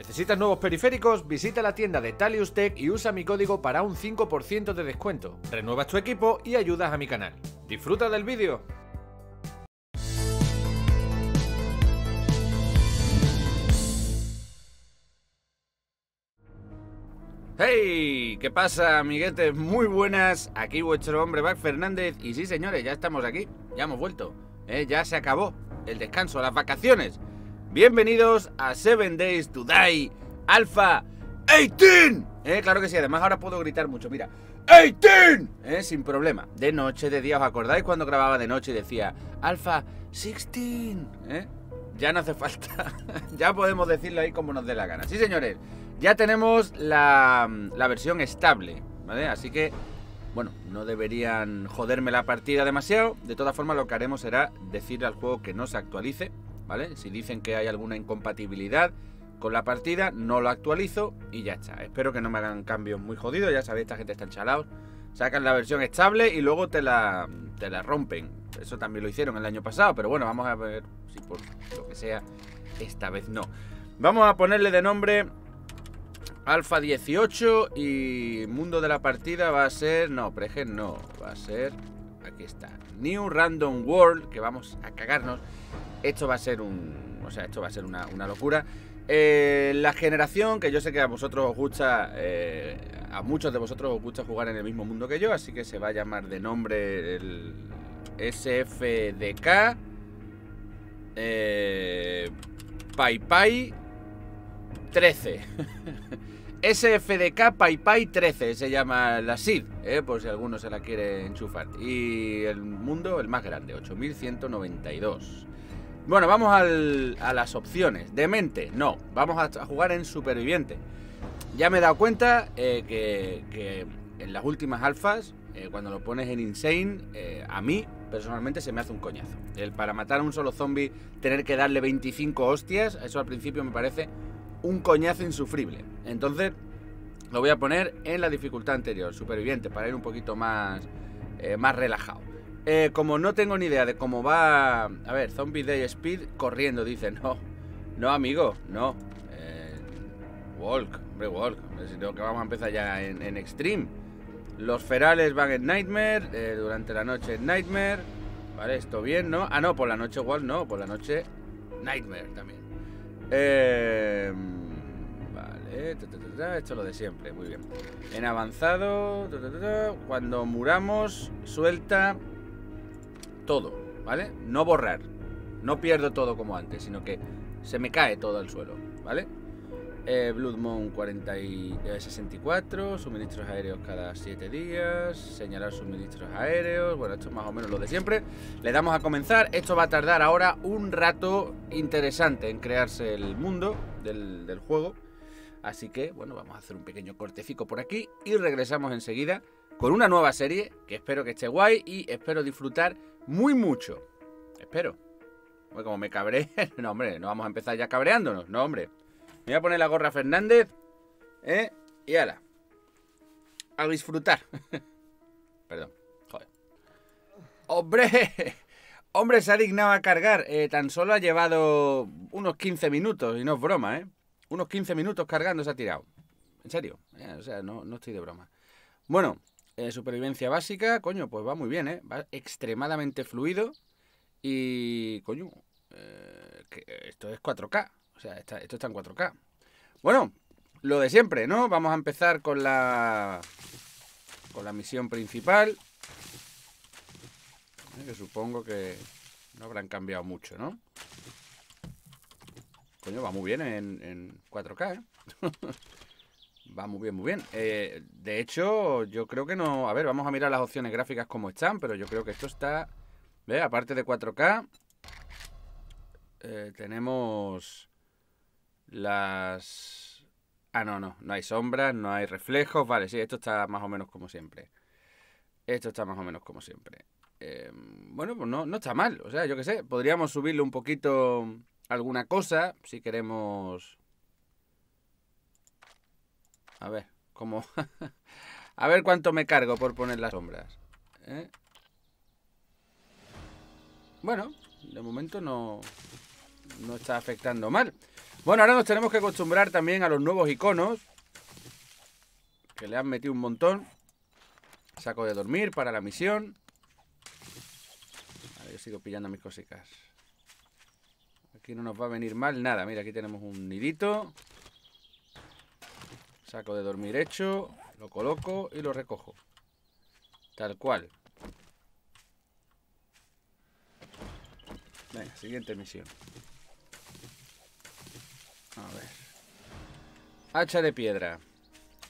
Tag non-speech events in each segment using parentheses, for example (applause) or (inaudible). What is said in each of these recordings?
¿Necesitas nuevos periféricos? Visita la tienda de Talius Tech y usa mi código para un 5% de descuento. Renuevas tu equipo y ayudas a mi canal. ¡Disfruta del vídeo! ¡Hey! ¿Qué pasa, amiguetes? Muy buenas. Aquí vuestro hombre Back Fernández. Y sí, señores, ya estamos aquí. Ya hemos vuelto. Eh, ya se acabó el descanso, las vacaciones. Bienvenidos a 7 Days to Die Alpha 18. Eh, claro que sí, además ahora puedo gritar mucho, mira. 18! Eh, sin problema. De noche, de día, ¿os acordáis cuando grababa de noche y decía Alpha 16? Eh, ya no hace falta. (laughs) ya podemos decirlo ahí como nos dé la gana. Sí, señores, ya tenemos la, la versión estable, ¿vale? Así que bueno, no deberían joderme la partida demasiado. De todas formas, lo que haremos será decirle al juego que no se actualice si dicen que hay alguna incompatibilidad con la partida, no lo actualizo y ya está. Espero que no me hagan cambios muy jodidos, ya sabéis, esta gente está enchalados. Sacan la versión estable y luego te la, la rompen. Eso también lo hicieron el año pasado, pero bueno, vamos a ver si por lo que sea, esta vez no. Vamos a ponerle de nombre Alfa 18 y mundo de la partida va a ser... No, pregen no, va a ser... Aquí está. New Random World, que vamos a cagarnos esto va a ser un. O sea, esto va a ser una, locura. Eh, la generación, que yo sé que a vosotros os gusta, eh, a muchos de vosotros os gusta jugar en el mismo mundo que yo, así que se va a llamar de nombre el SFDK, eh, 13. SFDK PayPay 13 se llama la SID, eh, por si alguno se la quiere enchufar. Y el mundo, el más grande, 8192. Bueno, vamos a las opciones. Demente, no. Vamos a, jugar en superviviente. Ya me he dado cuenta eh, que, en las últimas alfas, eh, cuando lo pones en Insane, eh, a mí personalmente se me hace un coñazo. El para matar a un solo zombie, tener que darle 25 hostias, eso al principio me parece un coñazo insufrible. Entonces, lo voy a poner en la dificultad anterior, superviviente, para ir un poquito más, más relajado. Eh, como no tengo ni idea de cómo va... A ver, Zombie Day Speed corriendo, dice. No, no, amigo, no. Eh, walk, hombre, Walk. que vamos a empezar ya en, Extreme. Los ferales van en Nightmare, eh, durante la noche en Nightmare. Vale, esto bien, ¿no? Ah, no, por la noche Walk no, por la noche Nightmare también. Vale, esto es lo de siempre, muy bien. En avanzado, cuando muramos, suelta todo, ¿vale? No borrar. No pierdo todo como antes, sino que se me cae todo al suelo, ¿vale? Eh, Blood eh, suministros aéreos cada 7 días, señalar suministros aéreos, bueno, esto es más o menos lo de siempre. Le damos a comenzar, esto va a tardar ahora un rato interesante en crearse el mundo del, del juego. Así que, bueno, vamos a hacer un pequeño cortecico por aquí y regresamos enseguida con una nueva serie que espero que esté guay y espero disfrutar muy mucho. Espero. como me cabré. (laughs) No, hombre, no vamos a empezar ya cabreándonos. No, hombre. Me voy a poner la gorra Fernández. ¿Eh? Y ahora. A disfrutar. (laughs) Perdón. Joder. ¡Hombre! (laughs) Hombre, se ha dignado a cargar. Eh, tan solo ha llevado unos 15 minutos. Y no es broma, ¿eh? Unos 15 minutos cargando se ha tirado. En serio. Eh, o sea, no, no estoy de broma. Bueno, eh, supervivencia básica, coño, pues va muy bien, ¿eh? Va extremadamente fluido y, coño, eh, esto es 4K. O sea, esto está en 4K. Bueno, lo de siempre, ¿no? Vamos a empezar con la, con la misión principal. ¿eh? Que supongo que no habrán cambiado mucho, ¿no? Coño, va muy bien en, en 4K, ¿eh? (laughs) Va muy bien, muy bien. Eh, de hecho, yo creo que no... A ver, vamos a mirar las opciones gráficas como están, pero yo creo que esto está... ¿Ve? Aparte de 4K, eh, tenemos las... Ah, no, no. No hay sombras, no hay reflejos. Vale, sí, esto está más o menos como siempre. Esto está más o menos como siempre. Em, bueno, pues no, no está mal. O sea, yo qué sé, podríamos subirle un poquito alguna cosa si queremos a ver, cómo, (laughs) a ver cuánto me cargo por poner las sombras. ¿eh? Bueno, de momento no, no está afectando mal. Bueno, ahora nos tenemos que acostumbrar también a los nuevos iconos. Que le han metido un montón. Saco de dormir para la misión. A yo sigo pillando mis cositas. Aquí no nos va a venir mal nada. Mira, aquí tenemos un nidito. Saco de dormir hecho, lo coloco y lo recojo. Tal cual. Venga, siguiente misión. A ver. Hacha de piedra.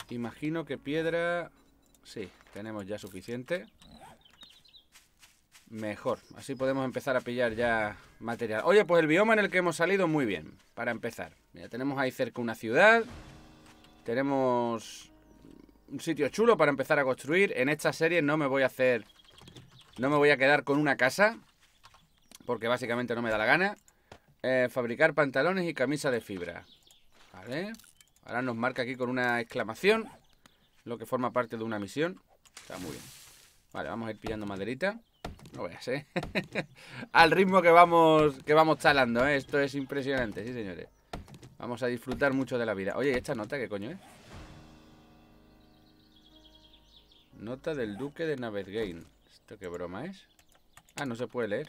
Imagino que piedra... Sí, tenemos ya suficiente. Mejor. Así podemos empezar a pillar ya material. Oye, pues el bioma en el que hemos salido, muy bien. Para empezar. Mira, tenemos ahí cerca una ciudad. Tenemos un sitio chulo para empezar a construir. En esta serie no me voy a hacer... No me voy a quedar con una casa. Porque básicamente no me da la gana. Eh, fabricar pantalones y camisa de fibra. Vale. Ahora nos marca aquí con una exclamación. Lo que forma parte de una misión. Está muy bien. Vale, vamos a ir pillando maderita. No veas, ¿eh? (laughs) Al ritmo que vamos, que vamos talando, ¿eh? Esto es impresionante, sí, señores. Vamos a disfrutar mucho de la vida. Oye, ¿y esta nota qué coño es? Nota del duque de Navergain. ¿Esto qué broma es? Ah, no se puede leer.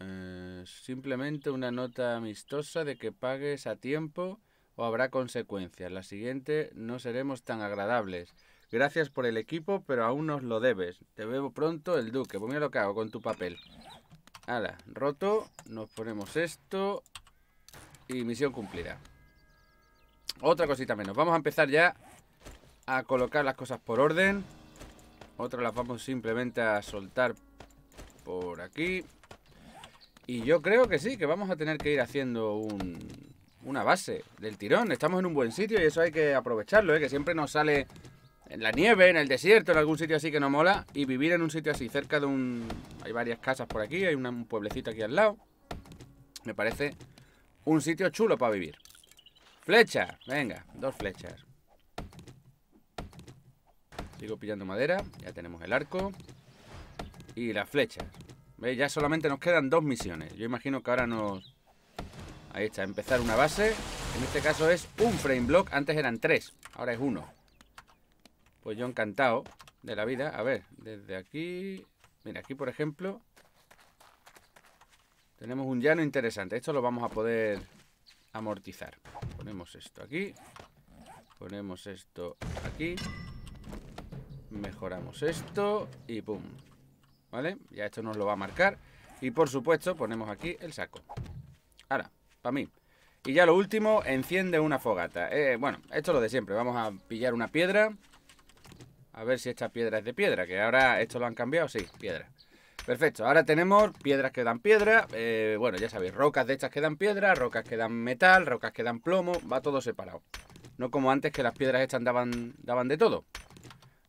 Eh, simplemente una nota amistosa de que pagues a tiempo o habrá consecuencias. La siguiente no seremos tan agradables. Gracias por el equipo, pero aún nos lo debes. Te veo pronto el duque. Pues mira lo que hago con tu papel. Ala, roto. Nos ponemos esto. Y misión cumplida. Otra cosita menos. Vamos a empezar ya a colocar las cosas por orden. Otra las vamos simplemente a soltar por aquí. Y yo creo que sí, que vamos a tener que ir haciendo una base del tirón. Estamos en un buen sitio y eso hay que aprovecharlo, ¿eh? que siempre nos sale en la nieve, en el desierto, en algún sitio así que no mola. Y vivir en un sitio así, cerca de un... Hay varias casas por aquí, hay un pueblecito aquí al lado. Me parece un sitio chulo para vivir. Flecha, venga, dos flechas. Sigo pillando madera, ya tenemos el arco. Y las flechas. ¿Veis? Ya solamente nos quedan dos misiones. Yo imagino que ahora nos... Ahí está, empezar una base. En este caso es un frame block, antes eran tres, ahora es uno. Pues yo encantado de la vida. A ver, desde aquí... Mira, aquí por ejemplo... Tenemos un llano interesante. Esto lo vamos a poder amortizar. Ponemos esto aquí. Ponemos esto aquí. Mejoramos esto y pum. ¿Vale? Ya esto nos lo va a marcar. Y por supuesto ponemos aquí el saco. Ahora, para mí. Y ya lo último, enciende una fogata. Eh, bueno, esto es lo de siempre. Vamos a pillar una piedra. A ver si esta piedra es de piedra, que ahora esto lo han cambiado, sí, piedra. Perfecto, ahora tenemos piedras que dan piedra, eh, bueno, ya sabéis, rocas de estas que dan piedra, rocas que dan metal, rocas que dan plomo, va todo separado. No como antes que las piedras estas daban, daban de todo.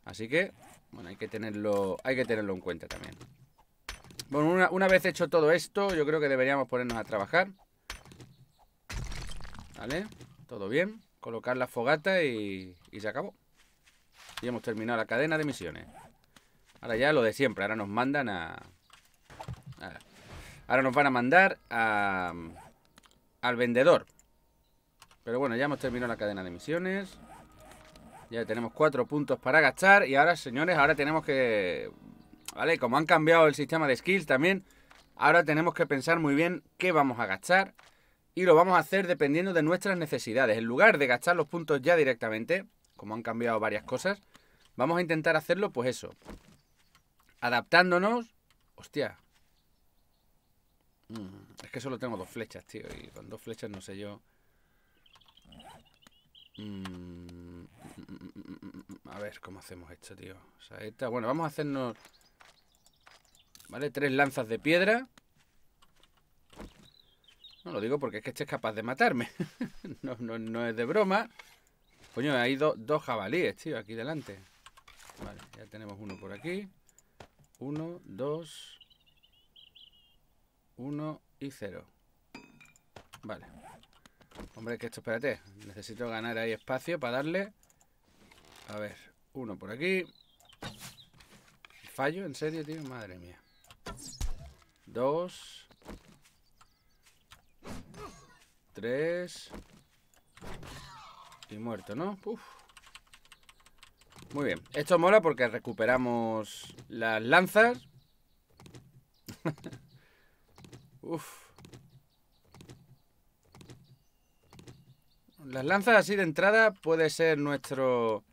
Así que, bueno, hay que tenerlo, hay que tenerlo en cuenta también. Bueno, una, vez hecho todo esto, yo creo que deberíamos ponernos a trabajar. ¿Vale? Todo bien. Colocar la fogata y se acabó. Y hemos terminado la cadena de misiones. Ahora ya lo de siempre. Ahora nos mandan a... Ahora nos van a mandar a... al vendedor. Pero bueno, ya hemos terminado la cadena de misiones. Ya tenemos cuatro puntos para gastar. Y ahora, señores, ahora tenemos que... Vale, como han cambiado el sistema de skills también, ahora tenemos que pensar muy bien qué vamos a gastar. Y lo vamos a hacer dependiendo de nuestras necesidades. En lugar de gastar los puntos ya directamente, como han cambiado varias cosas, vamos a intentar hacerlo, pues eso. Adaptándonos. Hostia. Mm, es que solo tengo dos flechas, tío. Y con dos flechas no sé yo. Mm, a ver, ¿cómo hacemos esto, tío? Saeta. Bueno, vamos a hacernos... ¿Vale? Tres lanzas de piedra. No lo digo porque es que este es capaz de matarme. (laughs) no, no, no es de broma. Coño, hay dos jabalíes, tío, aquí delante. Vale, ya tenemos uno por aquí. Uno, dos... Uno y cero. Vale. Hombre, que esto, espérate. Necesito ganar ahí espacio para darle. A ver, uno por aquí. Fallo, en serio, tío. Madre mía. Dos. Tres. Y muerto, ¿no? Muy bien. Esto mola porque recuperamos las lanzas. (laughs) Las lanzas así de entrada puede ser nuestro...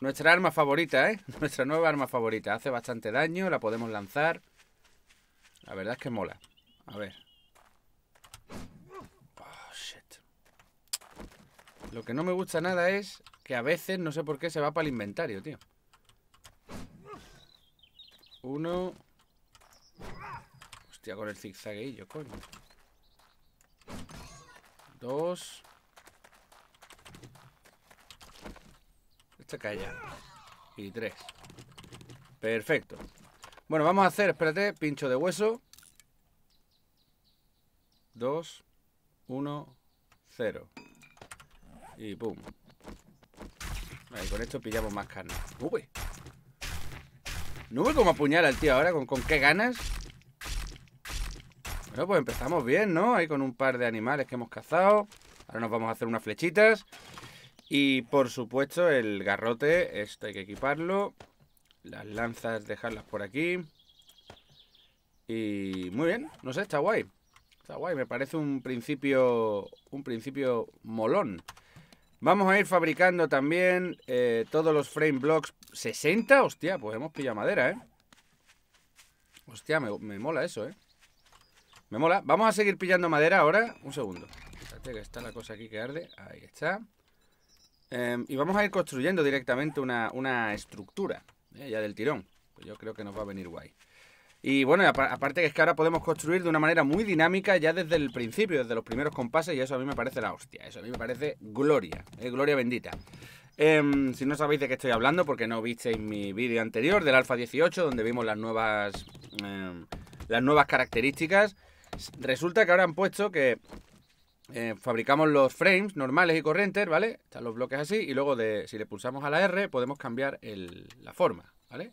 Nuestra arma favorita, ¿eh? (laughs) Nuestra nueva arma favorita. Hace bastante daño, la podemos lanzar. La verdad es que mola. A ver. Lo que no me gusta nada es que a veces, no sé por qué, se va para el inventario, tío. Uno. Hostia, con el zigzagueillo, coño. Dos. Esta calla. Y tres. Perfecto. Bueno, vamos a hacer, espérate, pincho de hueso. Dos, uno, cero. Y pum. con esto pillamos más carne. Uy. No voy como apuñala al tío ahora, ¿con, con qué ganas? Bueno, pues empezamos bien, ¿no? Ahí con un par de animales que hemos cazado. Ahora nos vamos a hacer unas flechitas. Y por supuesto el garrote, esto hay que equiparlo. Las lanzas dejarlas por aquí. Y muy bien, no sé, está guay. Está guay, me parece un principio un principio molón. Vamos a ir fabricando también eh, todos los frame blocks. ¿60? Hostia, pues hemos pillado madera, ¿eh? Hostia, me, mola eso, ¿eh? Me mola. Vamos a seguir pillando madera ahora. Un segundo. Fíjate que está la cosa aquí que arde. Ahí está. Em, y vamos a ir construyendo directamente una, estructura, ¿eh? ya del tirón. Pues yo creo que nos va a venir guay. Y bueno, aparte que es que ahora podemos construir de una manera muy dinámica ya desde el principio, desde los primeros compases, y eso a mí me parece la hostia, eso a mí me parece gloria, eh, gloria bendita. Em, si no sabéis de qué estoy hablando, porque no visteis mi vídeo anterior del Alfa 18, donde vimos las nuevas, em, las nuevas características, resulta que ahora han puesto que eh, fabricamos los frames normales y corrientes, ¿vale? Están los bloques así y luego de, si le pulsamos a la R podemos cambiar la forma, ¿vale?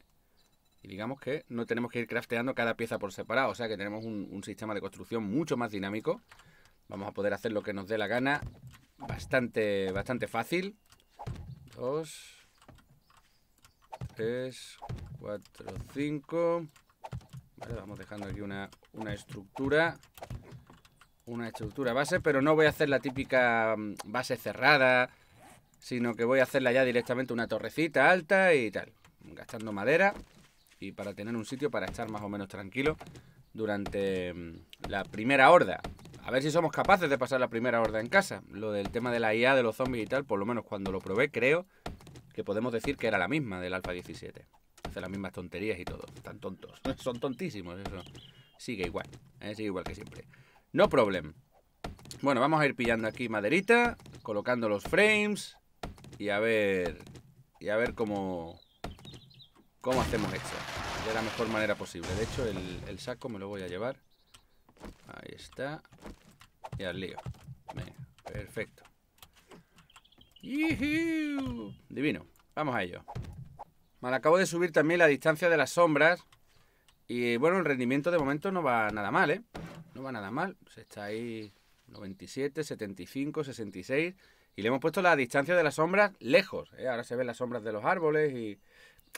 digamos que no tenemos que ir crafteando cada pieza por separado, o sea que tenemos un, sistema de construcción mucho más dinámico. Vamos a poder hacer lo que nos dé la gana bastante, bastante fácil. Dos, tres, cuatro, cinco. Vale, vamos dejando aquí una, una estructura una estructura base, pero no voy a hacer la típica mm, base cerrada, sino que voy a hacerla ya directamente una torrecita alta y tal, gastando madera y para tener un sitio para estar más o menos tranquilo durante mm, la primera horda. A ver si somos capaces de pasar la primera horda en casa. Lo del tema de la IA, de los zombies y tal, por lo menos cuando lo probé, creo que podemos decir que era la misma del Alpha 17. Hace las mismas tonterías y todo. Están tontos. (laughs) Son tontísimos, eso. Sigue igual. ¿eh? Sigue igual que siempre. No problem. Bueno, vamos a ir pillando aquí maderita, colocando los frames y a ver. Y a ver cómo, cómo hacemos esto. De la mejor manera posible. De hecho, el, saco me lo voy a llevar. Ahí está. Y al lío. perfecto. Divino. Vamos a ello. Vale, acabo de subir también la distancia de las sombras. Y bueno, el rendimiento de momento no va nada mal, ¿eh? No va nada mal. Se está ahí 97, 75, 66. Y le hemos puesto la distancia de las sombras lejos. ¿eh? Ahora se ven las sombras de los árboles y,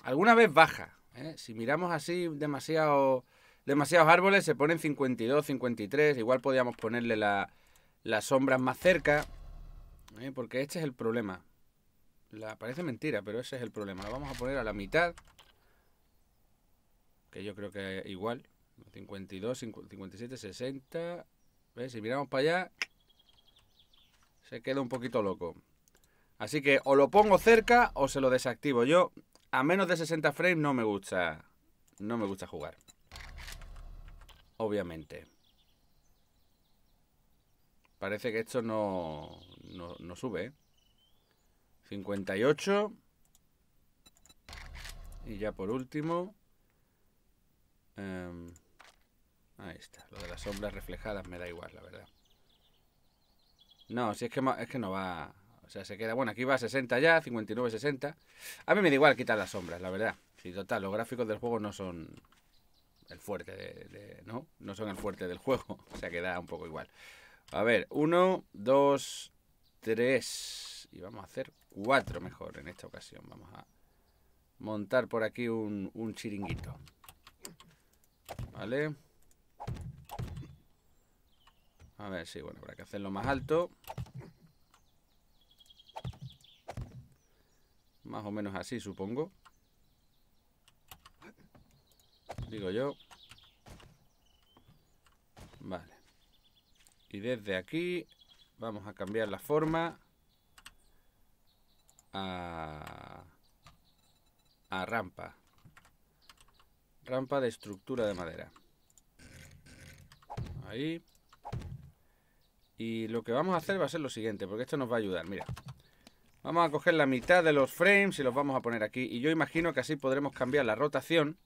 alguna vez baja. ¿eh? Si miramos así demasiado, demasiados árboles, se ponen 52, 53. Igual podríamos ponerle las sombras más cerca, ¿eh? porque este es el problema. La, parece mentira, pero ese es el problema. Lo vamos a poner a la mitad, que yo creo que igual. 52, 57, 60. Si miramos para allá, se queda un poquito loco. Así que o lo pongo cerca o se lo desactivo. Yo a menos de 60 frames no me gusta. No me gusta jugar. Obviamente. Parece que esto no, no, no sube. 58. ¿eh? Y ya por último. Em, ahí está. Lo de las sombras reflejadas me da igual, la verdad. No, si es que, es que no va... O sea, se queda, bueno, aquí va 60 ya, 59, 60. A mí me da igual quitar las sombras, la verdad. Sí, total, los gráficos del juego no son el fuerte, de, ¿no? No son el fuerte del juego. (laughs) O sea, queda un poco igual. A ver, 1, 2, 3. Y vamos a hacer 4 mejor en esta ocasión. Vamos a montar por aquí un, un chiringuito. Vale. A ver, sí, bueno, habrá que hacerlo más alto. Más o menos así, supongo. Digo yo. Vale. Y desde aquí vamos a cambiar la forma a, a rampa. Rampa de estructura de madera. Ahí. Y lo que vamos a hacer va a ser lo siguiente, porque esto nos va a ayudar. Mira, Vamos a coger la mitad de los frames y los vamos a poner aquí. Y yo imagino que así podremos cambiar la rotación.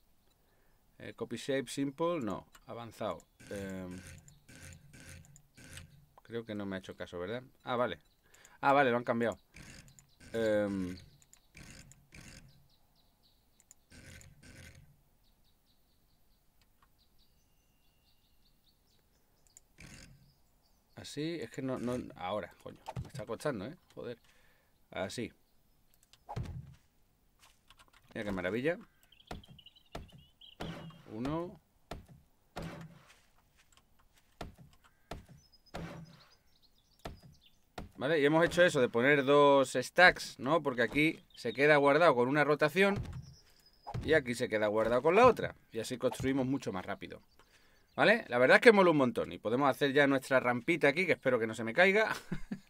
Eh, copy shape simple, no, avanzado. Em, creo que no me ha hecho caso, ¿verdad? Ah, vale. Ah, vale, lo han cambiado. Em, así, es que no, no... Ahora, coño, me está costando, ¿eh? Joder. Así. Mira qué maravilla. Uno. ¿Vale? Y hemos hecho eso de poner dos stacks, ¿no? Porque aquí se queda guardado con una rotación y aquí se queda guardado con la otra. Y así construimos mucho más rápido. ¿Vale? La verdad es que mola un montón y podemos hacer ya nuestra rampita aquí, que espero que no se me caiga. (laughs)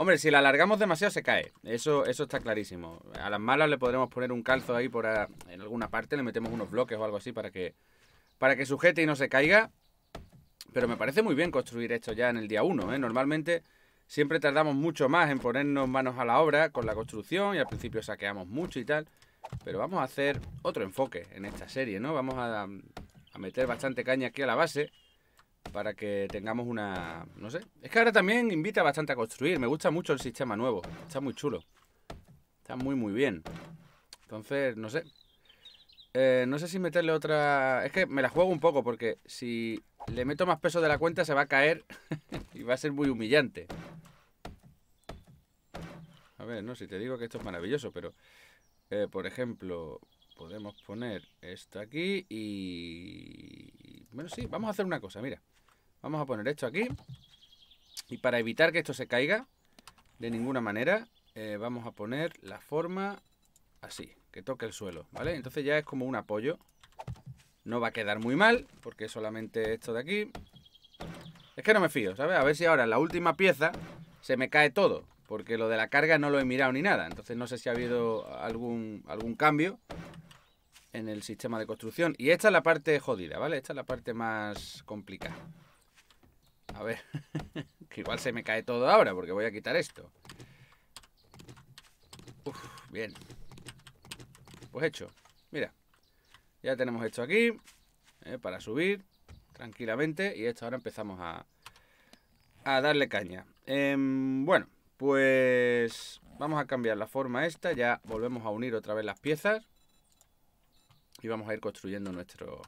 Hombre, si la alargamos demasiado se cae. Eso, eso está clarísimo. A las malas le podremos poner un calzo ahí por en alguna parte, le metemos unos bloques o algo así para que, para que sujete y no se caiga. Pero me parece muy bien construir esto ya en el día 1. ¿eh? Normalmente siempre tardamos mucho más en ponernos manos a la obra con la construcción y al principio saqueamos mucho y tal. Pero vamos a hacer otro enfoque en esta serie, ¿no? Vamos a, a meter bastante caña aquí a la base para que tengamos una... No sé. Es que ahora también invita bastante a construir. Me gusta mucho el sistema nuevo. Está muy chulo. Está muy, muy bien. Entonces, no sé. Eh, no sé si meterle otra... Es que me la juego un poco porque si le meto más peso de la cuenta se va a caer (laughs) y va a ser muy humillante. A ver, no, si te digo que esto es maravilloso, pero... Eh, por ejemplo, podemos poner esto aquí y... Bueno, sí, vamos a hacer una cosa, mira. Vamos a poner esto aquí. Y para evitar que esto se caiga de ninguna manera, eh, vamos a poner la forma así, que toque el suelo, ¿vale? Entonces ya es como un apoyo. No va a quedar muy mal, porque solamente esto de aquí. Es que no me fío, ¿sabes? A ver si ahora en la última pieza se me cae todo, porque lo de la carga no lo he mirado ni nada. Entonces no sé si ha habido algún, algún cambio en el sistema de construcción. Y esta es la parte jodida, ¿vale? Esta es la parte más complicada. A ver, (laughs) que igual se me cae todo ahora porque voy a quitar esto. bien. Pues hecho. Mira, ya tenemos esto aquí eh, para subir tranquilamente y esto ahora empezamos a, darle caña. Em, bueno, pues vamos a cambiar la forma esta, ya volvemos a unir otra vez las piezas y vamos a ir construyendo nuestro,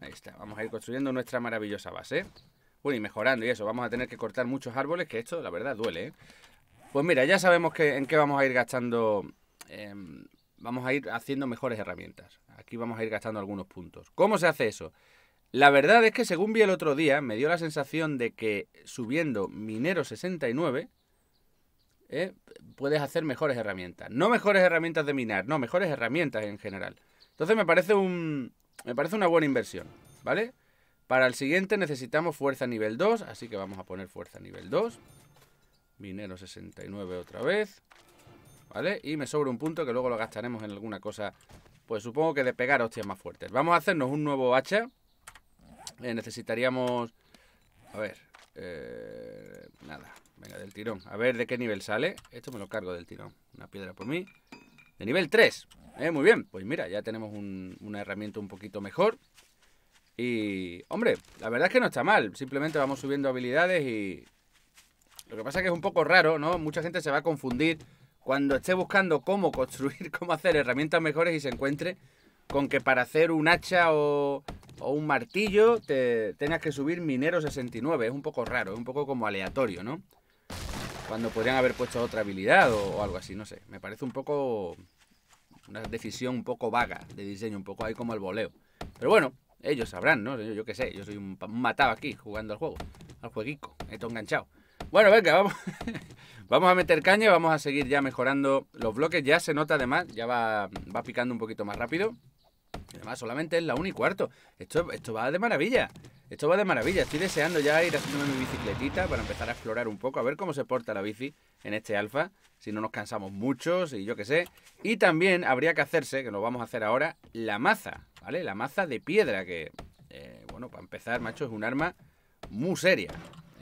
Ahí está, vamos a ir construyendo nuestra maravillosa base. ¿eh? Bueno, y mejorando y eso, vamos a tener que cortar muchos árboles, que esto, la verdad, duele, ¿eh? Pues mira, ya sabemos que, en qué vamos a ir gastando... Em, vamos a ir haciendo mejores herramientas. Aquí vamos a ir gastando algunos puntos. ¿Cómo se hace eso? La verdad es que según vi el otro día, me dio la sensación de que subiendo minero 69, ¿eh? puedes hacer mejores herramientas. No mejores herramientas de minar, no, mejores herramientas en general. Entonces me parece un, me parece una buena inversión, ¿vale? Para el siguiente necesitamos fuerza nivel 2, así que vamos a poner fuerza nivel 2. Minero 69 otra vez, ¿vale? Y me sobra un punto que luego lo gastaremos en alguna cosa, pues supongo que de pegar hostias más fuertes. Vamos a hacernos un nuevo hacha. Eh, necesitaríamos... A ver, eh, nada, venga, del tirón. A ver de qué nivel sale. Esto me lo cargo del tirón. Una piedra por mí. De nivel 3. Eh, muy bien, pues mira, ya tenemos una herramienta un poquito mejor. Y, hombre, la verdad es que no está mal. Simplemente vamos subiendo habilidades y... Lo que pasa es que es un poco raro, ¿no? Mucha gente se va a confundir cuando esté buscando cómo construir, (laughs) cómo hacer herramientas mejores y se encuentre con que para hacer un hacha o, un martillo te tengas que subir minero 69. Es un poco raro, es un poco como aleatorio, ¿no? Cuando podrían haber puesto otra habilidad o, algo así, no sé. Me parece un poco... Una decisión un poco vaga de diseño, un poco ahí como el voleo. Pero bueno, ellos sabrán, ¿no? Yo, qué sé, yo soy un, matado aquí jugando al juego, al jueguico, esto enganchado. Bueno, venga, vamos, (laughs) vamos a meter caña y vamos a seguir ya mejorando los bloques. Ya se nota además, ya va, picando un poquito más rápido. Además, solamente es la 1 y cuarto. Esto, esto va de maravilla. Esto va de maravilla, estoy deseando ya ir haciendo mi bicicletita para empezar a explorar un poco, a ver cómo se porta la bici en este alfa, si no nos cansamos mucho, si yo qué sé. Y también habría que hacerse, que lo vamos a hacer ahora, la maza, ¿vale? La maza de piedra, que, eh, bueno, para empezar, macho, es un arma muy seria.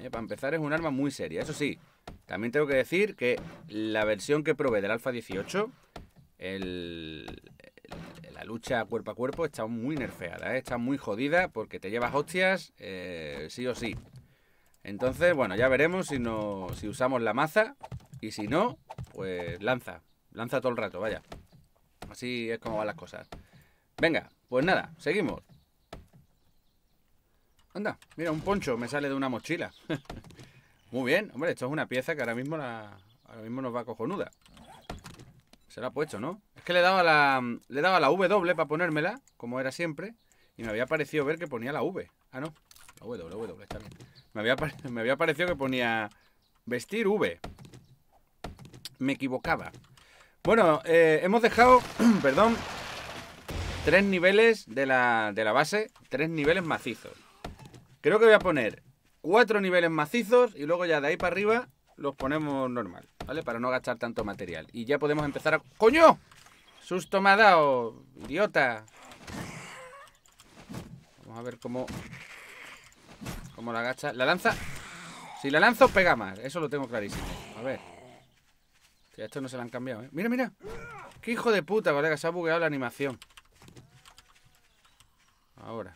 ¿eh? Para empezar es un arma muy seria, eso sí. También tengo que decir que la versión que provee del Alfa 18, el, la lucha cuerpo a cuerpo está muy nerfeada, ¿eh? está muy jodida porque te llevas hostias eh, sí o sí. Entonces, bueno, ya veremos si, no, si usamos la maza y si no, pues lanza. Lanza todo el rato, vaya. Así es como van las cosas. Venga, pues nada, seguimos. Anda, mira, un poncho me sale de una mochila. (laughs) muy bien, hombre, esto es una pieza que ahora mismo, la, ahora mismo nos va cojonuda. Se la ha puesto, ¿no? Es que le daba la, le daba la W para ponérmela, como era siempre, y me había parecido ver que ponía la V. Ah, no. La W, W, está bien. Me había, me parecido que ponía vestir V. Me equivocaba. Bueno, eh, hemos dejado, (clears throat) perdón, tres niveles de la, de la base, tres niveles macizos. Creo que voy a poner cuatro niveles macizos y luego ya de ahí para arriba los ponemos normal. ¿vale? Para no gastar tanto material. Y ya podemos empezar a... ¡Coño! Susto me ha dado, idiota. Vamos a ver cómo... Cómo la agacha. La lanza... Si la lanzo, pega más. Eso lo tengo clarísimo. A ver. a esto no se la han cambiado, ¿eh? Mira, mira. Qué hijo de puta, colega. Se ha bugueado la animación. Ahora.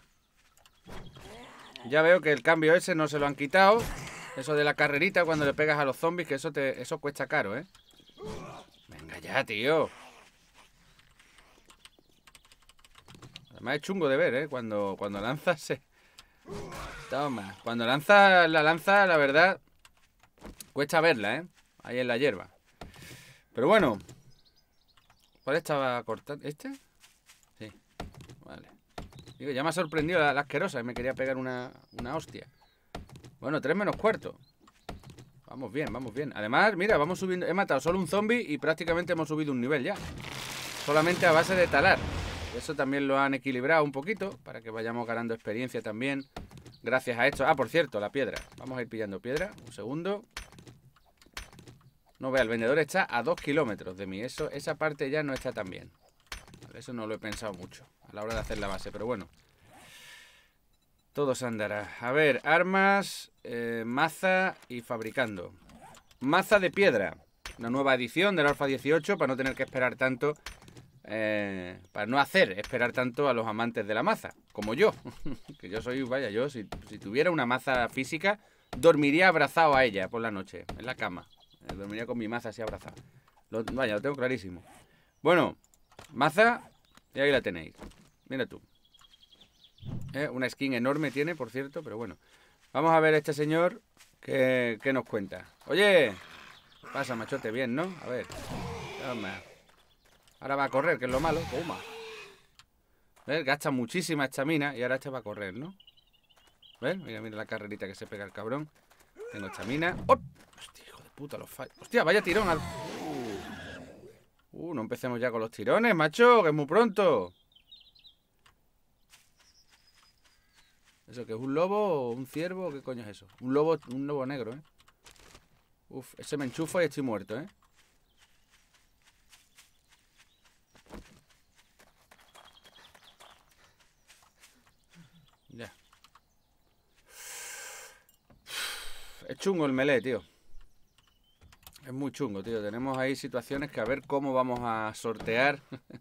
Ya veo que el cambio ese no se lo han quitado. Eso de la carrerita cuando le pegas a los zombies, que eso te eso cuesta caro, ¿eh? Venga ya, tío. Además es chungo de ver, ¿eh? Cuando, cuando lanzas eh. Toma. Cuando lanzas la lanza, la verdad, cuesta verla, ¿eh? Ahí en la hierba. Pero bueno. ¿Cuál estaba cortando? ¿Este? Sí. Vale. Digo, ya me ha sorprendido la, asquerosa y me quería pegar una, una hostia. Bueno, 3 menos cuarto. Vamos bien, vamos bien. Además, mira, vamos subiendo... He matado solo un zombie y prácticamente hemos subido un nivel ya. Solamente a base de talar. Eso también lo han equilibrado un poquito para que vayamos ganando experiencia también gracias a esto. Ah, por cierto, la piedra. Vamos a ir pillando piedra. Un segundo. No vea, el vendedor está a dos kilómetros de mí. Eso, esa parte ya no está tan bien. eso no lo he pensado mucho a la hora de hacer la base, pero bueno. Todos andará. A ver, armas, eh, maza y fabricando. Maza de piedra. Una nueva edición del Alfa 18 para no tener que esperar tanto. Eh, para no hacer esperar tanto a los amantes de la maza. Como yo. (laughs) que yo soy, vaya, yo si, tuviera una maza física, dormiría abrazado a ella por la noche, en la cama. Eh, dormiría con mi maza así abrazada. vaya, lo tengo clarísimo. Bueno, maza, y ahí la tenéis. Mira tú. ¿eh? Una skin enorme tiene, por cierto, pero bueno. Vamos a ver a este señor que, nos cuenta. Oye, pasa machote bien, ¿no? A ver. Ahora va a correr, que es lo malo. Gasta muchísima estamina y ahora este va a correr, ¿no? Mira, mira la carrerita que se pega el cabrón. Tengo mina. ¡Oh! Hostia, hijo de puta, los fallos. Hostia, vaya tirón Uh. no empecemos ya con los tirones, macho, que es muy pronto. ¿Eso que es un lobo o un ciervo? ¿Qué coño es eso? Un lobo, un lobo negro, ¿eh? Uf, ese me enchufa y estoy muerto, ¿eh? Ya. Es chungo el melee, tío. Es muy chungo, tío. Tenemos ahí situaciones que a ver cómo vamos a sortear (laughs)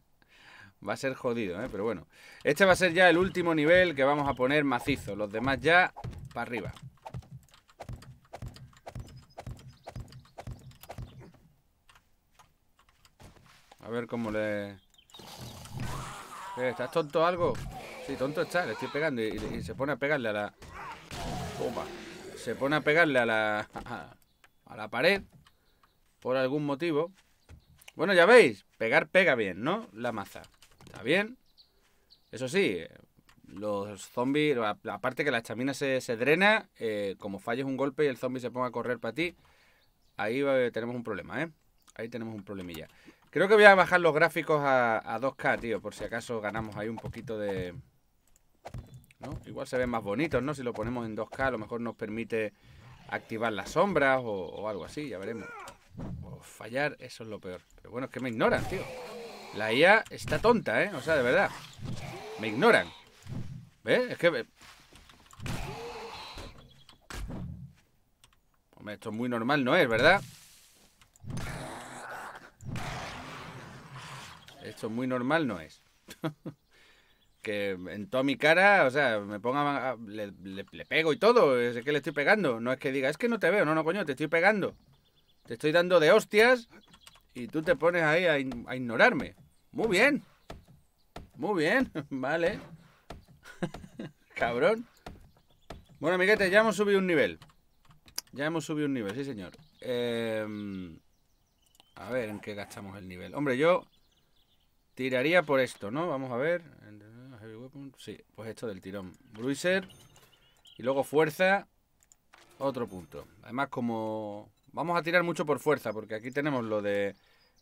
Va a ser jodido, ¿eh? Pero bueno. Este va a ser ya el último nivel que vamos a poner macizo. Los demás ya para arriba. A ver cómo le... Eh, ¿Estás tonto algo? Sí, tonto está. Le estoy pegando y, se pone a pegarle a la... Opa. Se pone a pegarle a la... A la pared. Por algún motivo. Bueno, ya veis. Pegar pega bien, ¿no? La maza. Está bien. Eso sí, los zombies, aparte que la estamina se, drena, eh, como falles un golpe y el zombie se ponga a correr para ti, ahí eh, tenemos un problema, ¿eh? Ahí tenemos un problemilla. Creo que voy a bajar los gráficos a, a 2K, tío, por si acaso ganamos ahí un poquito de... Igual se ven más bonitos, ¿no? Si lo ponemos en 2K, a lo mejor nos permite activar las sombras o, o algo así, ya veremos. fallar, eso es lo peor. Pero bueno, es que me ignoran, tío. La IA está tonta, ¿eh? O sea, de verdad. Me ignoran. ¿Ves? Es que... Hombre, esto es muy normal, ¿no es? ¿Verdad? Esto es muy normal, ¿no es? (laughs) que en toda mi cara, o sea, me ponga... Le, le pego y todo. Es que le estoy pegando. No es que diga, es que no te veo. No, no, coño, te estoy pegando. Te estoy dando de hostias y tú te pones ahí a, ignorarme. Muy bien. Muy bien, (laughs) vale. (laughs) Cabrón. Bueno, amiguetes, ya hemos subido un nivel. Ya hemos subido un nivel, sí, señor. Em, a ver, ¿en qué gastamos el nivel? Hombre, yo tiraría por esto, ¿no? Vamos a ver. Sí, pues esto del tirón. Bruiser. Y luego fuerza. Otro punto. Además, como Vamos a tirar mucho por fuerza, porque aquí tenemos lo de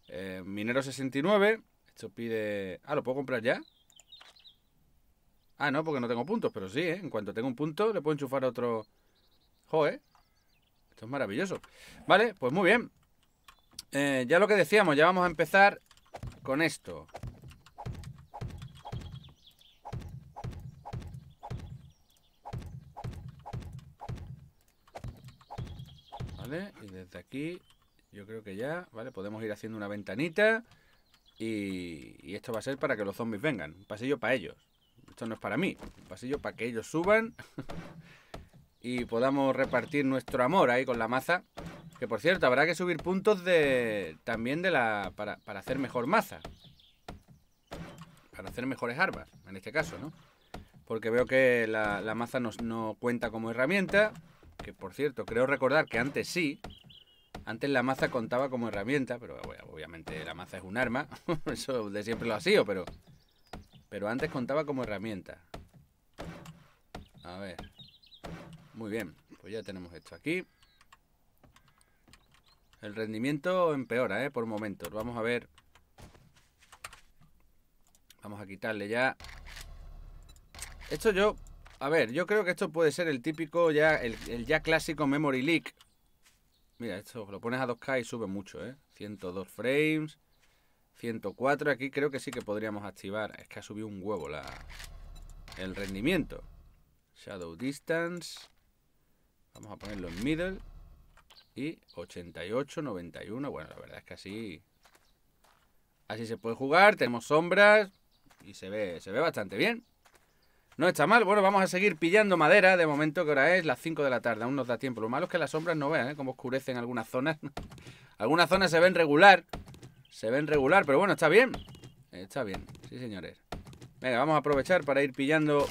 eh, Minero 69. Esto pide... Ah, ¿lo puedo comprar ya? Ah, no, porque no tengo puntos, pero sí, ¿eh? En cuanto tengo un punto, le puedo enchufar otro... eh. Esto es maravilloso. Vale, pues muy bien. Eh, ya lo que decíamos, ya vamos a empezar con esto. Y desde aquí yo creo que ya, ¿vale? Podemos ir haciendo una ventanita y, y esto va a ser para que los zombies vengan. Un pasillo para ellos. Esto no es para mí. Un pasillo para que ellos suban (laughs) y podamos repartir nuestro amor ahí con la maza. Que por cierto, habrá que subir puntos de también de la para, hacer mejor maza. Para hacer mejores armas, en este caso, ¿no? Porque veo que la, la maza no cuenta como herramienta que por cierto, creo recordar que antes sí, antes la maza contaba como herramienta, pero obviamente la maza es un arma, (laughs) eso de siempre lo ha sido, pero, pero antes contaba como herramienta. A ver. Muy bien, pues ya tenemos esto aquí. El rendimiento empeora, ¿eh? Por momentos. Vamos a ver. Vamos a quitarle ya. Esto yo a ver, yo creo que esto puede ser el típico, ya el, ya clásico memory leak. Mira, esto lo pones a 2K y sube mucho, ¿eh? 102 frames, 104. Aquí creo que sí que podríamos activar. Es que ha subido un huevo la, el rendimiento. Shadow Distance. Vamos a ponerlo en middle. Y 88, 91. Bueno, la verdad es que así... Así se puede jugar. Tenemos sombras. Y se ve, se ve bastante bien. No está mal. Bueno, vamos a seguir pillando madera. De momento, que ahora es las 5 de la tarde. Aún nos da tiempo. Lo malo es que las sombras no vean, ¿eh? Como oscurecen algunas zonas. (laughs) algunas zonas se ven regular. Se ven regular, pero bueno, está bien. Está bien. Sí, señores. Venga, vamos a aprovechar para ir pillando...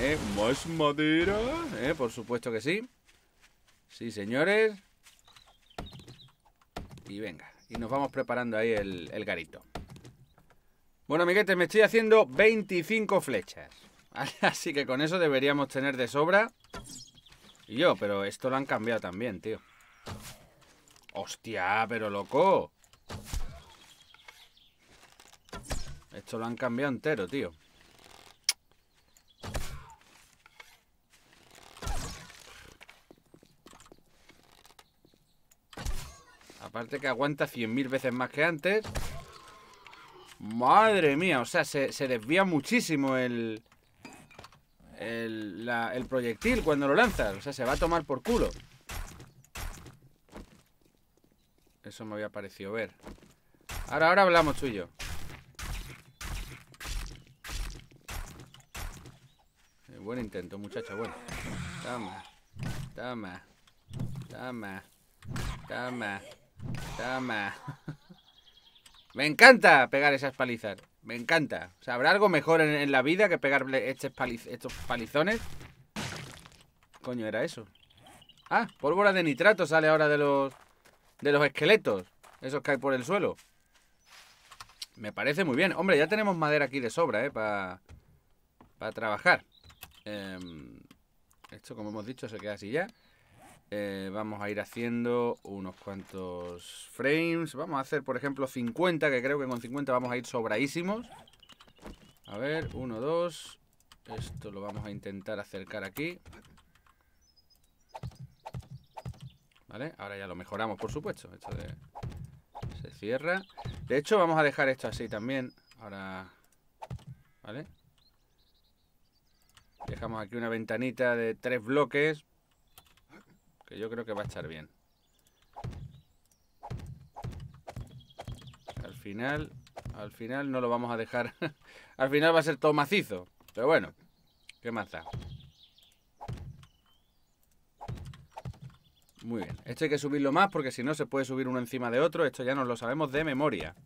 ¿eh? ¿Más madera? ¿Eh? Por supuesto que sí. Sí, señores. Y venga. Y nos vamos preparando ahí el, el garito. Bueno, amiguetes, me estoy haciendo 25 flechas. (laughs) Así que con eso deberíamos tener de sobra. Y yo, pero esto lo han cambiado también, tío. Hostia, pero loco. Esto lo han cambiado entero, tío. Aparte que aguanta 100.000 veces más que antes. Madre mía, o sea, se, se desvía muchísimo el, el, proyectil cuando lo lanzas. O sea, se va a tomar por culo. Eso me había parecido ver. Ahora, ahora hablamos tuyo eh, Buen intento, muchacha, bueno. Toma, toma, toma, toma, toma. (laughs) me encanta pegar esas palizas. Me encanta. O sea, ¿habrá algo mejor en, la vida que pegarle estos, palizones estos palizones? Coño, era eso. Ah, pólvora de nitrato sale ahora de los... De los esqueletos. Esos que hay por el suelo. Me parece muy bien. Hombre, ya tenemos madera aquí de sobra, ¿eh? Para trabajar. Em, esto, como hemos dicho, se queda así ya. Eh, vamos a ir haciendo unos cuantos frames. Vamos a hacer, por ejemplo, 50, que creo que con 50 vamos a ir sobradísimos. A ver, 1, 2. Esto lo vamos a intentar acercar aquí. ¿Vale? Ahora ya lo mejoramos, por supuesto. Esto se cierra. De hecho, vamos a dejar esto así también. Ahora... ¿Vale? Dejamos aquí una ventanita de tres bloques que yo creo que va a estar bien. Al final, al final no lo vamos a dejar. (laughs) al final va a ser todo macizo. Pero bueno, ¿qué más Muy bien. Esto hay que subirlo más porque si no se puede subir uno encima de otro. Esto ya nos lo sabemos de memoria.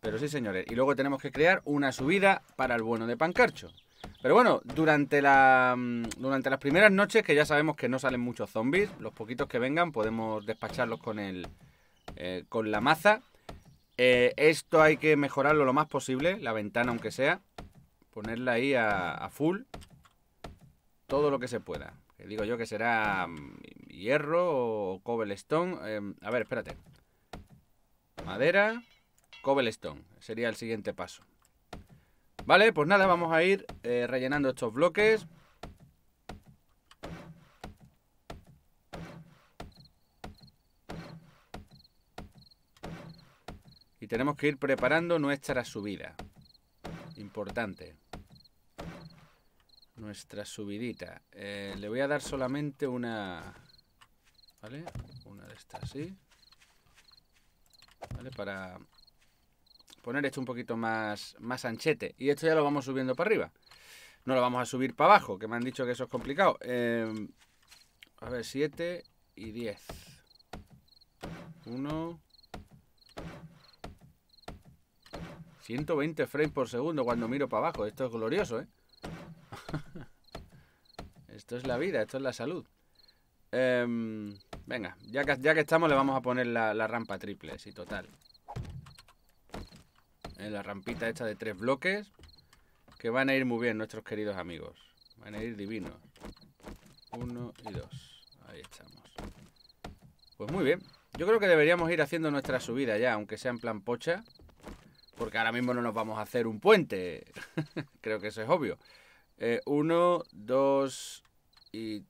Pero sí, señores. Y luego tenemos que crear una subida para el bueno de Pancarcho. Pero bueno, durante, la, mm, durante las primeras noches, que ya sabemos que no salen muchos zombies, los poquitos que vengan podemos despacharlos con, el, eh, con la maza. Eh, esto hay que mejorarlo lo más posible, la ventana aunque sea. Ponerla ahí a, full. Todo lo que se pueda. Que digo yo que será mm, hierro o cobblestone. Em, a ver, espérate. Madera, cobblestone. Sería el siguiente paso. Vale, pues nada, vamos a ir eh, rellenando estos bloques. Y tenemos que ir preparando nuestra subida. Importante. Nuestra subidita. Eh, le voy a dar solamente una... ¿Vale? Una de estas, sí. ¿Vale? Para poner esto un poquito más, más anchete. Y esto ya lo vamos subiendo para arriba. No lo vamos a subir para abajo, que me han dicho que eso es complicado. Eh, a ver, 7 y 10. 1... 120 frames por segundo cuando miro para abajo. Esto es glorioso, ¿eh? (laughs) esto es la vida, esto es la salud. Em, venga, ya que, ya que estamos le vamos a poner la, la rampa triple, sí, total en la rampita hecha de tres bloques, que van a ir muy bien nuestros queridos amigos. Van a ir divinos. Uno y dos. Ahí estamos. Pues muy bien. Yo creo que deberíamos ir haciendo nuestra subida ya, aunque sea en plan pocha. Porque ahora mismo no nos vamos a hacer un puente. (laughs) creo que eso es obvio. Eh, uno, dos y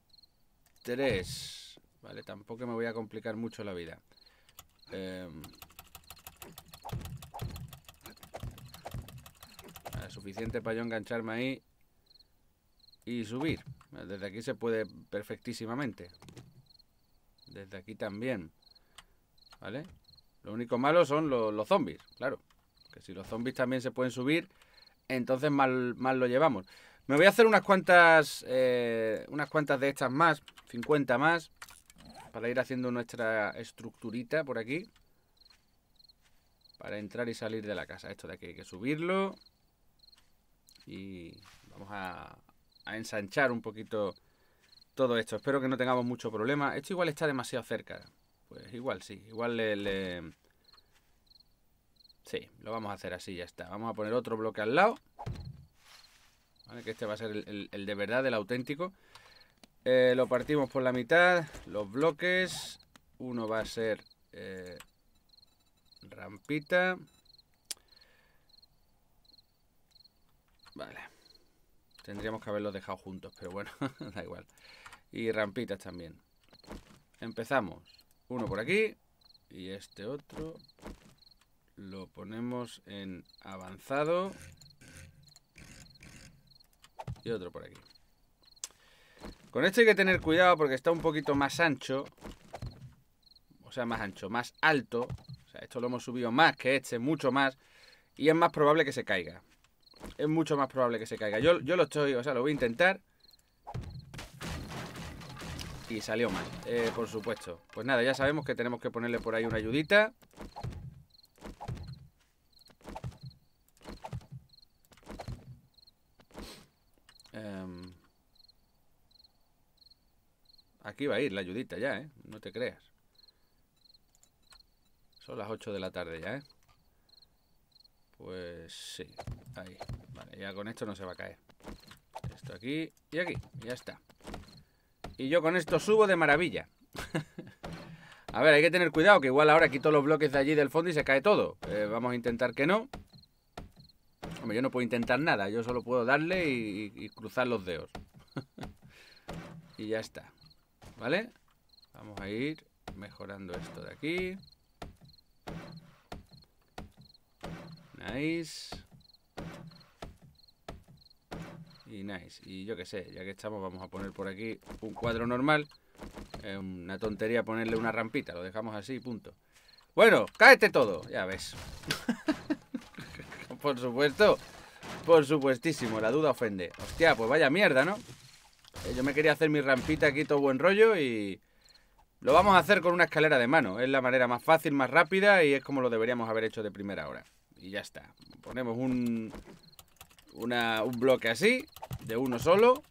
tres. Vale, tampoco me voy a complicar mucho la vida. Eh, suficiente para yo engancharme ahí y subir. Desde aquí se puede perfectísimamente. Desde aquí también. ¿Vale? Lo único malo son los, zombies, claro. Que si los zombies también se pueden subir, entonces mal, lo llevamos. Me voy a hacer unas cuantas, eh, unas cuantas de estas más, 50 más, para ir haciendo nuestra estructurita por aquí. Para entrar y salir de la casa. Esto de aquí hay que subirlo y vamos a, ensanchar un poquito todo esto. Espero que no tengamos mucho problema. Esto igual está demasiado cerca. Pues igual sí, igual le, Sí, lo vamos a hacer así, ya está. Vamos a poner otro bloque al lado. Que este va a ser el, de verdad, el auténtico. Eh, lo partimos por la mitad, los bloques. Uno va a ser eh, rampita. Vale. Tendríamos que haberlos dejado juntos, pero bueno, (laughs) da igual. Y rampitas también. Empezamos. Uno por aquí. Y este otro lo ponemos en avanzado. Y otro por aquí. Con esto hay que tener cuidado porque está un poquito más ancho. O sea, más ancho, más alto. O sea, esto lo hemos subido más que este, mucho más. Y es más probable que se caiga es mucho más probable que se caiga. Yo, yo lo estoy, o sea, lo voy a intentar. Y salió mal, eh, por supuesto. Pues nada, ya sabemos que tenemos que ponerle por ahí una ayudita. Em. aquí va a ir la ayudita ya, ¿eh? No te creas. Son las 8 de la tarde ya, ¿eh? Pues sí, ahí. Vale, ya con esto no se va a caer. Esto aquí y aquí, ya está. Y yo con esto subo de maravilla. (laughs) a ver, hay que tener cuidado, que igual ahora quito los bloques de allí del fondo y se cae todo. Eh, vamos a intentar que no. Hombre, yo no puedo intentar nada, yo solo puedo darle y, y cruzar los dedos. (laughs) y ya está. ¿Vale? Vamos a ir mejorando esto de aquí. Nice. Y nice. Y yo qué sé, ya que estamos, vamos a poner por aquí un cuadro normal. Es una tontería ponerle una rampita. Lo dejamos así, punto. Bueno, cáete todo. Ya ves. (laughs) por supuesto. Por supuestísimo. La duda ofende. Hostia, pues vaya mierda, ¿no? Eh, yo me quería hacer mi rampita aquí todo buen rollo y... Lo vamos a hacer con una escalera de mano. Es la manera más fácil, más rápida y es como lo deberíamos haber hecho de primera hora y ya está. Ponemos un, una, un bloque así, de uno solo,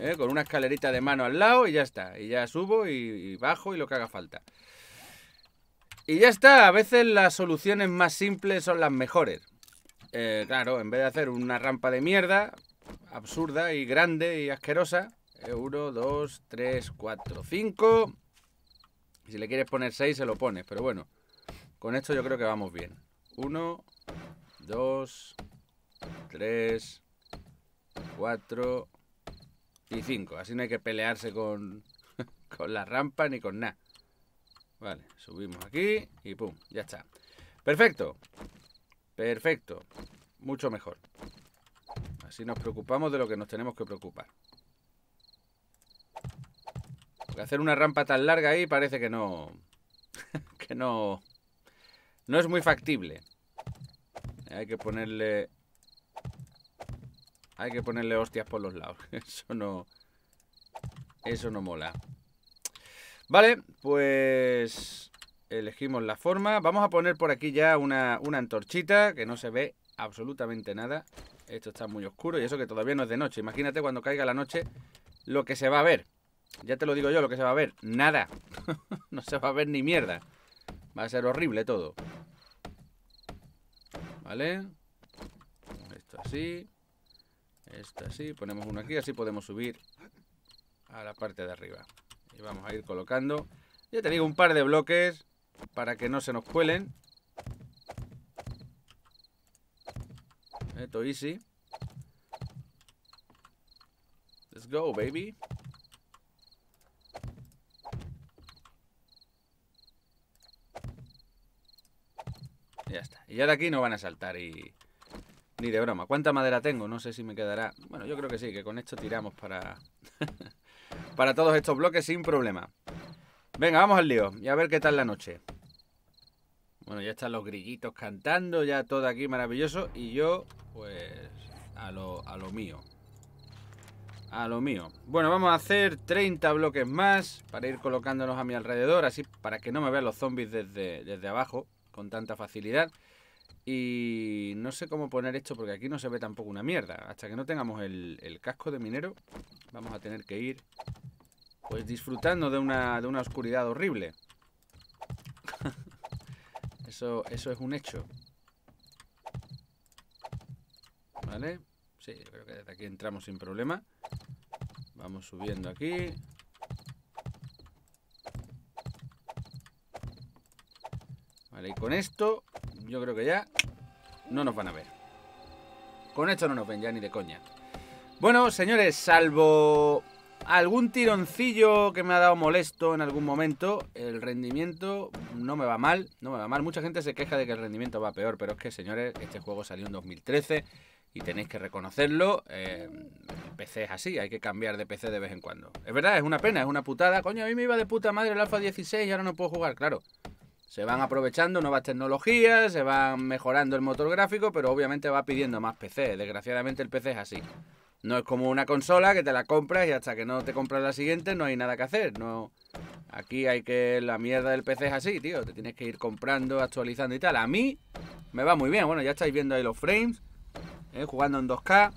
¿eh? con una escalerita de mano al lado y ya está. Y ya subo y, bajo y lo que haga falta. Y ya está, a veces las soluciones más simples son las mejores. Eh, claro, en vez de hacer una rampa de mierda, absurda y grande y asquerosa, 1, 2, 3, 4, 5. Si le quieres poner 6, se lo pones, pero bueno, con esto yo creo que vamos bien. Uno, 2, 3, 4 y 5. Así no hay que pelearse (laughs) con, la rampa ni con nada. Vale, subimos aquí y pum, ya está. Perfecto. Perfecto. Mucho mejor. Así nos preocupamos de lo que nos tenemos que preocupar. hacer una rampa tan larga ahí parece que no... (laughs) que no... No es muy factible. Hay que ponerle... Hay que ponerle hostias por los lados. (laughs) Eso no... Eso no mola. Vale, pues... Elegimos la forma. Vamos a poner por aquí ya una, una antorchita que no se ve absolutamente nada. Esto está muy oscuro y eso que todavía no es de noche. Imagínate cuando caiga la noche lo que se va a ver. Ya te lo digo yo, lo que se va a ver. Nada. (laughs) no se va a ver ni mierda. Va a ser horrible todo. ¿Vale? Esto así. Esto así. Ponemos uno aquí, así podemos subir a la parte de arriba. Y vamos a ir colocando. Ya te digo, un par de bloques para que no se nos cuelen. Esto easy. Let's go, baby. Y ya de aquí no van a saltar y... Ni de broma. ¿Cuánta madera tengo? No sé si me quedará... Bueno, yo creo que sí, que con esto tiramos para... (laughs) para todos estos bloques sin problema. Venga, vamos al lío y a ver qué tal la noche. Bueno, ya están los grillitos cantando, ya todo aquí maravilloso. Y yo, pues, a lo, a lo mío. A lo mío. Bueno, vamos a hacer 30 bloques más para ir colocándonos a mi alrededor, así para que no me vean los zombies desde, desde abajo con tanta facilidad. Y no sé cómo poner esto porque aquí no se ve tampoco una mierda. Hasta que no tengamos el, casco de minero, vamos a tener que ir pues disfrutando de una, oscuridad horrible. (laughs) eso, eso es un hecho. ¿Vale? Sí, creo que desde aquí entramos sin problema. Vamos subiendo aquí. Vale, y con esto yo creo que ya no nos van a ver. Con esto no nos ven ya ni de coña. Bueno, señores, salvo algún tironcillo que me ha dado molesto en algún momento, el rendimiento no me va mal, no me va mal. Mucha gente se queja de que el rendimiento va peor, pero es que, señores, este juego salió en 2013 y tenéis que reconocerlo. Eh, PC es así, hay que cambiar de PC de vez en cuando. Es verdad, es una pena, es una putada. Coño, a mí me iba de puta madre el Alpha 16 y ahora no puedo jugar, claro. Se van aprovechando nuevas tecnologías, se van mejorando el motor gráfico, pero obviamente va pidiendo más PC. Desgraciadamente el PC es así. No es como una consola que te la compras y hasta que no te compras la siguiente no hay nada que hacer. No, aquí hay que la mierda del PC es así, tío. Te tienes que ir comprando, actualizando y tal. A mí me va muy bien. Bueno, ya estáis viendo ahí los frames, ¿eh? jugando en 2K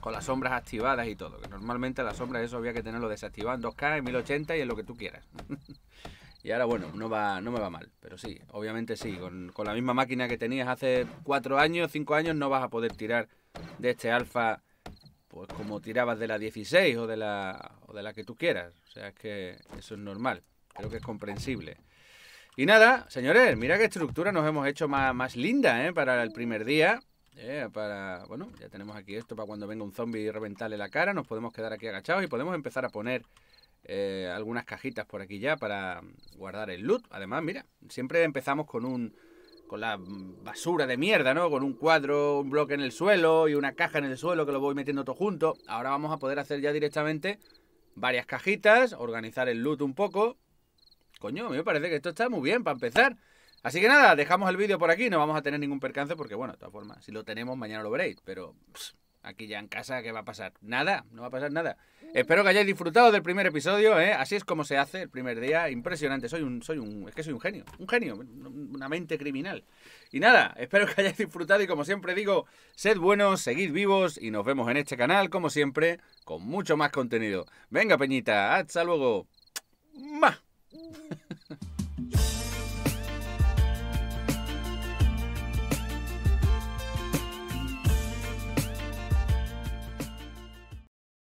con las sombras activadas y todo. Que normalmente las sombras eso había que tenerlo desactivado en 2K en 1080 y en lo que tú quieras. (laughs) Y ahora, bueno, no, va, no me va mal, pero sí, obviamente sí. Con, la misma máquina que tenías hace cuatro años, cinco años, no vas a poder tirar de este alfa pues como tirabas de la 16 o de la, o de la que tú quieras. O sea, es que eso es normal, creo que es comprensible. Y nada, señores, mira qué estructura nos hemos hecho más, linda ¿eh? para el primer día. ¿eh? Para, bueno, ya tenemos aquí esto para cuando venga un zombie y reventarle la cara. Nos podemos quedar aquí agachados y podemos empezar a poner eh, algunas cajitas por aquí ya para guardar el loot. Además, mira, siempre empezamos con un con la basura de mierda, ¿no? Con un cuadro, un bloque en el suelo y una caja en el suelo que lo voy metiendo todo junto. Ahora vamos a poder hacer ya directamente varias cajitas, organizar el loot un poco. Coño, a mí me parece que esto está muy bien para empezar. Así que nada, dejamos el vídeo por aquí, no vamos a tener ningún percance porque, bueno, de todas formas, si lo tenemos mañana lo veréis, pero aquí ya en casa, ¿qué va a pasar? Nada, no va a pasar nada. Espero que hayáis disfrutado del primer episodio, ¿eh? Así es como se hace el primer día. Impresionante, soy un, soy un, es que soy un genio, un genio, una mente criminal. Y nada, espero que hayáis disfrutado y como siempre digo, sed buenos, seguid vivos y nos vemos en este canal, como siempre, con mucho más contenido. Venga, Peñita, hasta luego. ¡Más!